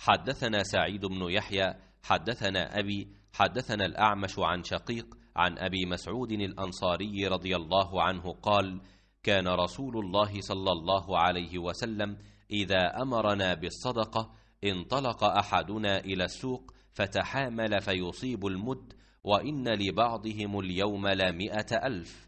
حدثنا سعيد بن يحيى حدثنا أبي حدثنا الأعمش عن شقيق عن أبي مسعود الأنصاري رضي الله عنه قال كان رسول الله صلى الله عليه وسلم إذا أمرنا بالصدقة انطلق أحدنا إلى السوق فتحامل فيصيب المد وإن لبعضهم اليوم لمئة ألف